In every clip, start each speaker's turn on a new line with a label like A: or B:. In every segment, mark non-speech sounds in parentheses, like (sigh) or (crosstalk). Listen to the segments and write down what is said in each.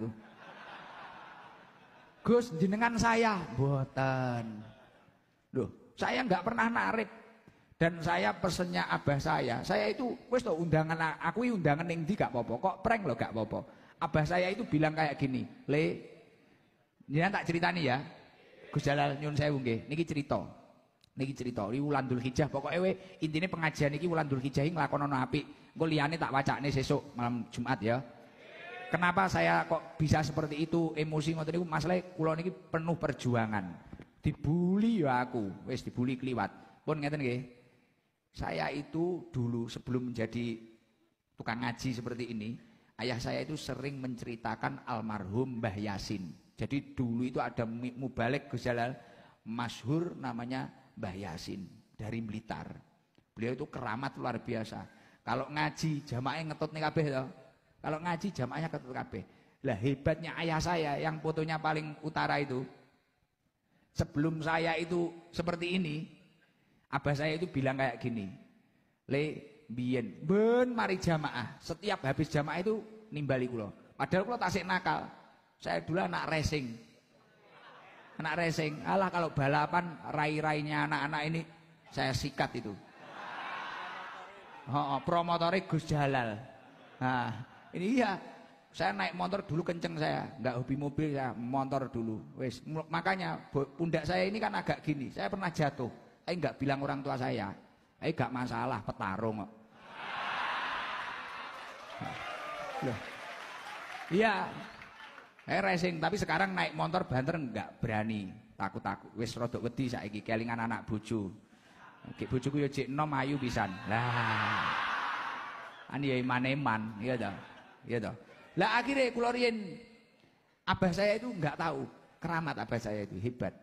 A: gitu. Gus jenengan saya, buatan. Loh, saya nggak pernah narik. Dan saya pesennya abah saya. Saya itu wis to undangan aku undangan yang ndi gak apa kok prank loh, gak apa Abah saya itu bilang kayak gini, "Le, jenengan tak ceritani ya. Gus Jalal nyun saya nggih, niki cerita. Niki cerita wulan dul Hijjah pokoknya we intinya pengajian iki Wulandul Hijjah ini nglakonono apik. Gue liane tak nih sesok malam Jumat ya. Kenapa saya kok bisa seperti itu emosi ngoten niku masalah kula niki penuh perjuangan. dibully ya aku, wes dibully kliwat. Pun ngeten nggih. Saya itu dulu sebelum menjadi tukang ngaji seperti ini, ayah saya itu sering menceritakan almarhum Mbah Yasin. Jadi dulu itu ada mubalik Gus Jalal masyhur namanya Mbah Yasin dari Blitar. Beliau itu keramat luar biasa. Kalau ngaji jamaah ngetot nih kabeh kalau ngaji jamaahnya ketut kabeh. Lah hebatnya ayah saya yang fotonya paling utara itu. Sebelum saya itu seperti ini, abah saya itu bilang kayak gini. Le biyen ben mari jamaah. Setiap habis jamaah itu nimbali kula. Padahal kula tasik nakal. Saya dulu anak racing. Anak racing. Alah kalau balapan rai-rainya anak-anak ini saya sikat itu. Oh, promotori Gus Jalal. Nah, ini iya. Saya naik motor dulu kenceng saya, nggak hobi mobil ya, motor dulu. Wes, makanya pundak saya ini kan agak gini. Saya pernah jatuh. eh nggak bilang orang tua saya. eh nggak masalah, petarung Ya, Loh. Iya. Saya racing, tapi sekarang naik motor banter nggak berani. Takut-takut. Wes rodok wedi gigi kelingan anak bucu, Oke, bucu yo cek nom bisa. Lah. Ani ya iman-iman, iya dong ya toh. Lah akhirnya kula riyen abah saya itu nggak tahu keramat abah saya itu hebat.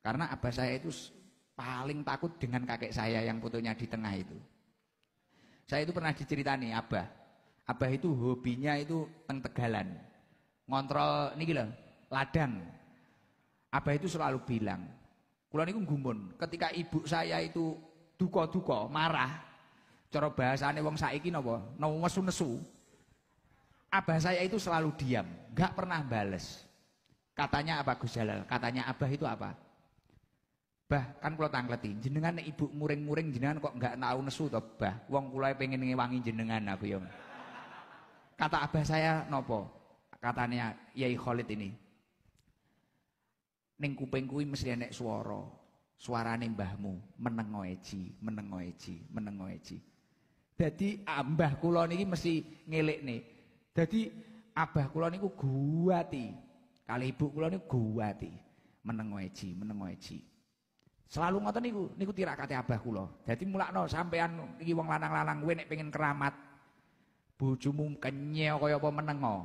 A: Karena abah saya itu paling takut dengan kakek saya yang fotonya di tengah itu. Saya itu pernah diceritani abah. Abah itu hobinya itu teng tegalan. Ngontrol niki lho, ladang. Abah itu selalu bilang, Kulon niku gumun, ketika ibu saya itu duka-duka, marah. Cara bahasane wong saiki napa? Nesu-nesu. Abah saya itu selalu diam, gak pernah bales. Katanya apa Gus Jalal? Katanya abah itu apa? Bah, kan kalau tangleti, jenengan ibu muring-muring jenengan kok gak tahu nesu Bah? Uang kulai pengen ngewangi jenengan aku ya. Kata abah saya nopo? Katanya Yai Khalid ini. Ning kuping kui mesti enek suara. Suarane mbahmu menengo eji, menengo eji, menengo eji. Jadi ambah ah, kulon ini mesti nih. Jadi abah kula niku guati. Kali ibu kula niku guati. Meneng eji, meneng eji. Selalu ngoten niku, niku tirakate abah kula. Dadi mulakno sampean iki wong lanang-lanang kowe nek pengen keramat bojomu kenyek kaya apa menengo. Oh.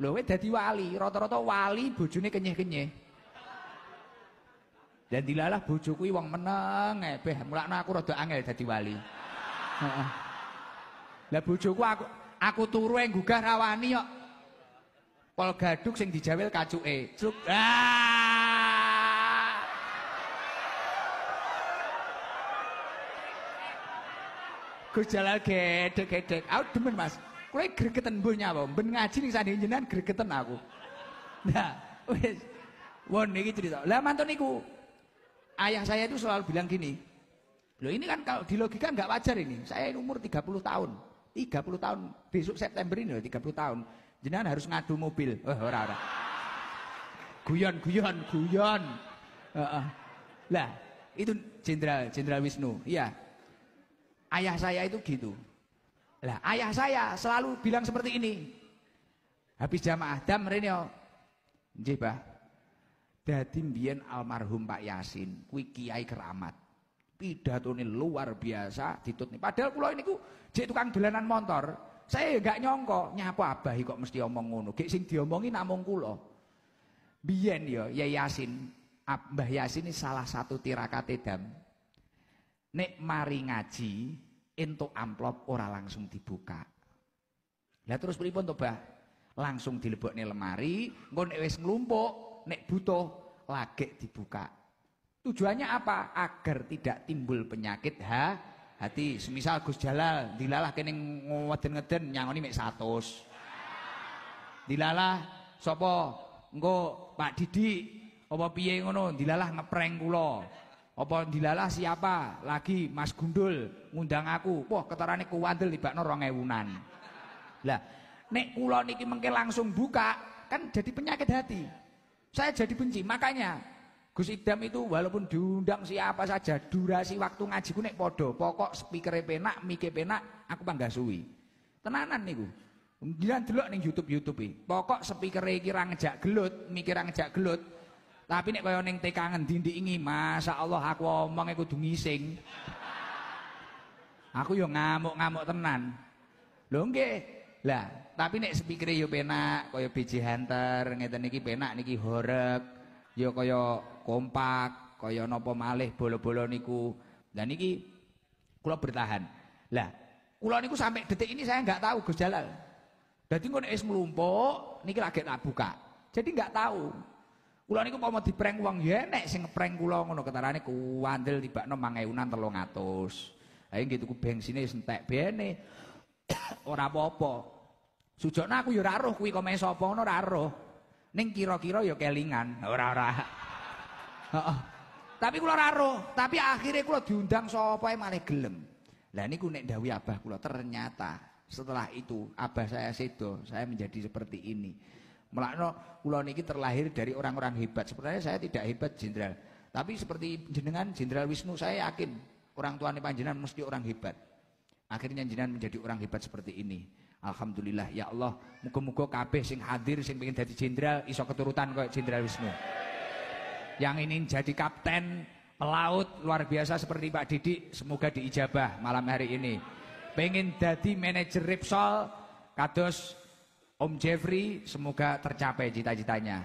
A: Lho kowe dadi wali, rata-rata wali bojone kenyek kenye Dan dilalah bojoku kuwi wong meneng, eh, beh mulakno aku rada angel dadi wali. Heeh. Lah bojoku aku aku turu gugah rawani kok. Pol gaduk sing dijawil kacuke. Cuk. Ah. Gejala gedek-gedek. Aku demen, Mas. Kowe gregeten mbuh nyawa. Ben ngaji ning sandinge jenengan gregeten aku. Nah, wis. Won iki cerita. Lah mantun niku. Ayah saya itu selalu bilang gini. Loh ini kan kalau di logika nggak wajar ini. Saya umur 30 tahun. 30 tahun besok September ini loh 30 tahun jenengan harus ngadu mobil oh, ora ora guyon guyon guyon lah itu jenderal jenderal Wisnu iya ayah saya itu gitu lah ayah saya selalu bilang seperti ini habis jamaah dam renio nggih Pak dadi almarhum Pak Yasin kuwi kiai keramat pidato ini luar biasa ditut nih. Padahal pulau ini ku jadi tukang dolanan motor. Saya enggak nyongko nyapa abahi kok mesti omong ngono. Gek sing diomongi namung kulo. Biyen yo ya Yasin, Mbah Yasin ini salah satu tirakat edam. Nek mari ngaji entuk amplop ora langsung dibuka. Lah terus pripun to, Bah? Langsung dilebokne lemari, engko nek wis nek butuh lagek dibuka. Tujuannya apa? Agar tidak timbul penyakit ha? hati. Semisal Gus Jalal dilalah kene ngeden-ngeden nyangoni mek 100. Dilalah sapa engko Pak Didi, apa piye ngono dilalah ngepreng kula. Apa dilalah siapa? Lagi Mas Gundul ngundang aku. Wah, ketarane kuwandel tibakno 2000-an. Lah, nek kula niki mengke langsung buka kan jadi penyakit hati. Saya jadi benci. Makanya Gus Idam itu walaupun diundang siapa saja, durasi waktu ngaji ku nek podo, pokok speaker penak, mike penak, aku suwi. Tenanan niku. Jangan dulu nih YouTube-YouTube ini, Pokok speaker iki ra ngejak gelut, mikir ngejak gelut. Tapi nek kaya ning TK ngendi masa Allah aku omong e kudu ngising. Aku yo ngamuk-ngamuk tenan. Lho nggih. Lah, tapi nek speaker yo penak, kaya biji Hunter ngeten iki penak niki horeg ya kaya kompak, kaya napa malih bola-bola niku. dan niki kula bertahan. Lah, kula niku sampai detik ini saya nggak tahu Gus Jalal. Dadi engko nek wis niki lagi tak buka. Jadi nggak tahu. Kula niku mau prank uang ya nek sing prank kula ngono ketarane wandel tibakno 5000an terlalu Lah Ayo gitu bensine wis sentek bene. (coughs) Ora apa-apa. aku ya ora roh kuwi kok meh Neng kira-kira ya kelingan. Ora ora. Tapi kula raro, tapi akhirnya kula diundang sapa malah gelem. Lah niku nek dawuh abah kula ternyata setelah itu abah saya sedo, saya menjadi seperti ini. Melakno kula niki terlahir dari orang-orang hebat. Sebenarnya saya tidak hebat jenderal. Tapi seperti jenengan Jenderal Wisnu saya yakin orang tuanya panjenengan mesti orang hebat. Akhirnya jenengan menjadi orang hebat seperti ini. Alhamdulillah ya Allah, muka-muka kabeh sing hadir sing pengen jadi jenderal iso keturutan kok Jenderal Wisnu. Yang ingin jadi kapten pelaut luar biasa seperti Pak Didik, semoga diijabah malam hari ini. Pengen jadi manajer Ripsol kados Om Jeffrey, semoga tercapai cita-citanya.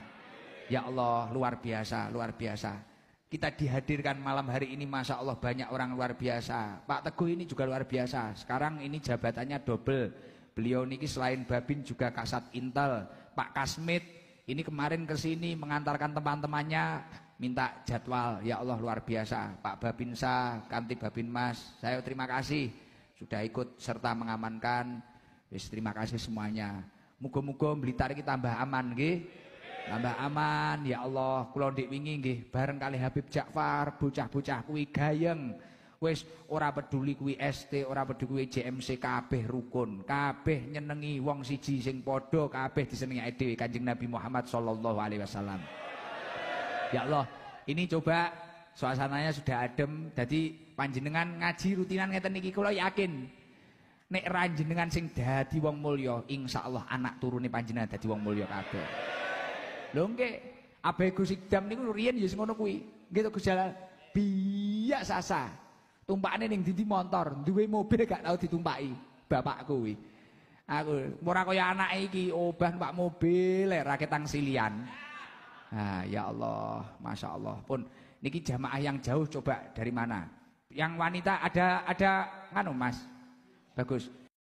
A: Ya Allah, luar biasa, luar biasa kita dihadirkan malam hari ini masa Allah banyak orang luar biasa Pak Teguh ini juga luar biasa sekarang ini jabatannya double Beliau niki selain Babin juga Kasat Intel, Pak Kasmit. Ini kemarin ke sini mengantarkan teman-temannya minta jadwal. Ya Allah luar biasa. Pak Babinsa, Kanti Babin Mas, saya terima kasih sudah ikut serta mengamankan. Wis terima kasih semuanya. mugo mugo Blitar kita tambah aman nggih. Tambah aman, ya Allah, kula ndek wingi bareng kali Habib Ja'far, bocah-bocah kuwi gayeng. Wis ora peduli kuwi ST, ora peduli kuwi JMC kabeh rukun, kabeh nyenengi wong siji sing padha, kabeh disenengi dhewe Kanjeng Nabi Muhammad sallallahu alaihi wasallam. Ya Allah, ini coba suasananya sudah adem, jadi panjenengan ngaji rutinan ngeten niki kula yakin nek ranjenengan sing dadi wong insya Allah anak turune panjenengan dadi wong mulya kabeh. Lho nggih, Abah Gus Ikdam niku riyen ya ngono kuwi. Nggih to Gus Jalal biak sasa. Tumpakane ning dindi motor, duwe mobil gak tau ditumpaki bapak kuwi. Aku ora kaya anake iki obah numpak mobil lek raketang silian. Ah, ya Allah, Masya Allah pun niki jamaah yang jauh coba dari mana? Yang wanita ada ada nganu Mas. Bagus.